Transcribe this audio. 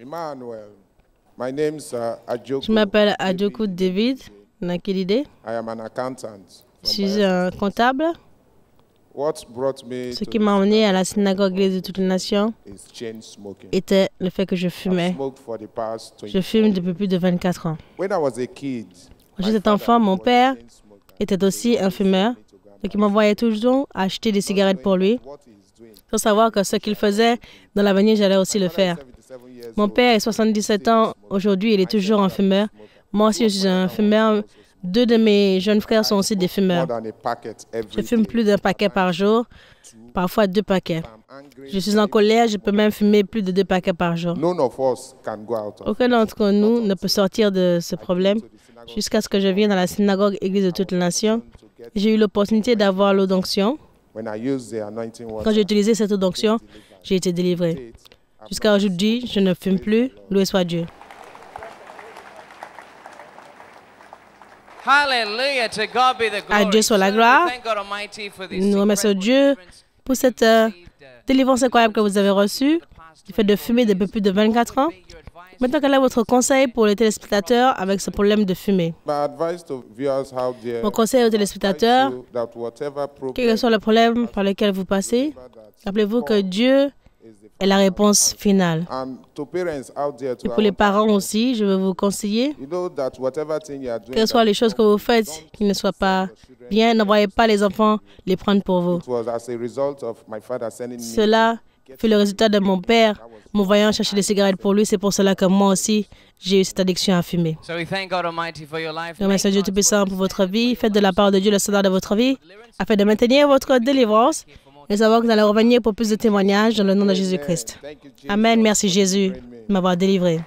Emmanuel, uh, Je m'appelle Adjokud David Nakilide. Je suis un comptable. Ce qui m'a emmené à la synagogue de toutes les nations était le fait que je fumais. Je fume depuis plus de 24 ans. Quand j'étais enfant, mon père était aussi un fumeur, et qui m'envoyait toujours acheter des cigarettes pour lui faut savoir que ce qu'il faisait dans l'avenir, j'allais aussi le faire. Mon père est 77 ans aujourd'hui, il est toujours un fumeur. Moi aussi, je suis un fumeur. Deux de mes jeunes frères sont aussi des fumeurs. Je fume plus d'un paquet par jour, parfois deux paquets. Je suis en colère, je peux même fumer plus de deux paquets par jour. Aucun d'entre nous ne peut sortir de ce problème jusqu'à ce que je vienne à la synagogue Église de toute la nation. J'ai eu l'opportunité d'avoir l'eau quand j'ai utilisé cette onction, j'ai été délivré. Jusqu'à aujourd'hui, je ne fume plus. Loué soit Dieu. À Dieu soit la gloire. Nous remercions Dieu pour cette euh, uh, délivrance incroyable que vous avez reçue. Du fait de fumer depuis plus de 24 ans. Maintenant, quel est votre conseil pour les téléspectateurs avec ce problème de fumée Mon conseil aux téléspectateurs, quel que soit le problème par lequel vous passez, rappelez-vous que Dieu est la réponse finale. Et pour les parents aussi, je veux vous conseiller, quelles soient les choses que vous faites qui ne soient pas bien, n'envoyez pas les enfants les prendre pour vous. Cela fut le résultat de mon père me voyant chercher des cigarettes pour lui. C'est pour cela que moi aussi, j'ai eu cette addiction à fumer. Remercions Dieu Tout-Puissant pour votre vie. Faites de la part de Dieu le standard de votre vie afin de maintenir votre délivrance et savoir que vous allez revenir pour plus de témoignages dans le nom de Jésus-Christ. Amen. Merci Jésus de m'avoir délivré.